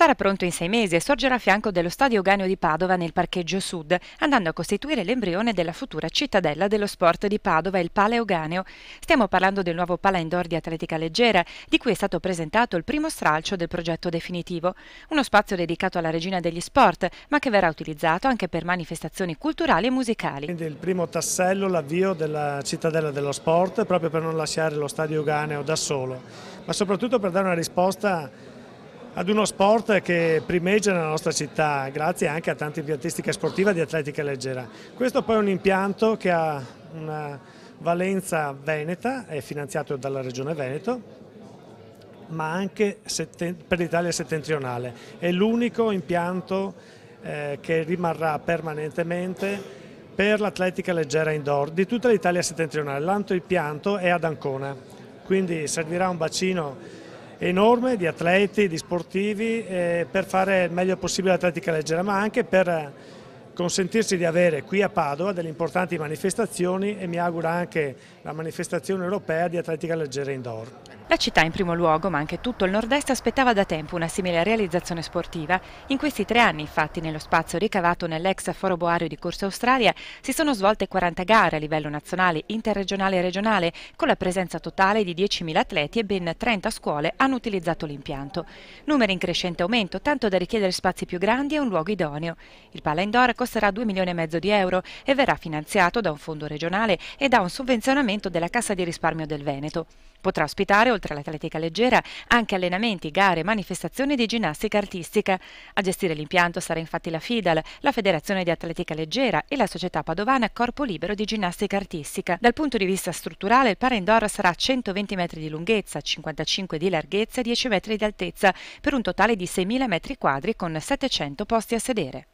sarà pronto in sei mesi e sorgerà a fianco dello Stadio Ganio di Padova nel parcheggio sud, andando a costituire l'embrione della futura cittadella dello sport di Padova, il Paleo Ganeo. Stiamo parlando del nuovo pala indoor di atletica leggera, di cui è stato presentato il primo stralcio del progetto definitivo. Uno spazio dedicato alla regina degli sport, ma che verrà utilizzato anche per manifestazioni culturali e musicali. Quindi il primo tassello, l'avvio della cittadella dello sport, proprio per non lasciare lo Stadio Ganeo da solo, ma soprattutto per dare una risposta ad uno sport che primeggia nella nostra città grazie anche a tanta impiantistica sportiva di atletica leggera. Questo poi è un impianto che ha una valenza veneta, è finanziato dalla Regione Veneto ma anche per l'Italia settentrionale. È l'unico impianto eh, che rimarrà permanentemente per l'atletica leggera indoor di tutta l'Italia settentrionale. L'altro impianto è ad Ancona, quindi servirà un bacino enorme di atleti, di sportivi eh, per fare il meglio possibile l'atletica leggera, ma anche per eh, consentirci di avere qui a Padova delle importanti manifestazioni e mi auguro anche la manifestazione europea di atletica leggera indoor. La città in primo luogo, ma anche tutto il nord-est, aspettava da tempo una simile realizzazione sportiva. In questi tre anni, infatti, nello spazio ricavato nell'ex foro boario di Corsa Australia, si sono svolte 40 gare a livello nazionale, interregionale e regionale, con la presenza totale di 10.000 atleti e ben 30 scuole hanno utilizzato l'impianto. Numeri in crescente aumento, tanto da richiedere spazi più grandi e un luogo idoneo. Il pala indoor costerà 2 milioni e mezzo di euro e verrà finanziato da un fondo regionale e da un sovvenzionamento della Cassa di risparmio del Veneto. Potrà ospitare oltre oltre all'atletica leggera, anche allenamenti, gare, manifestazioni di ginnastica artistica. A gestire l'impianto sarà infatti la FIDAL, la Federazione di Atletica Leggera e la Società Padovana Corpo Libero di Ginnastica Artistica. Dal punto di vista strutturale, il Parendor sarà 120 metri di lunghezza, 55 di larghezza e 10 metri di altezza, per un totale di 6.000 metri quadri con 700 posti a sedere.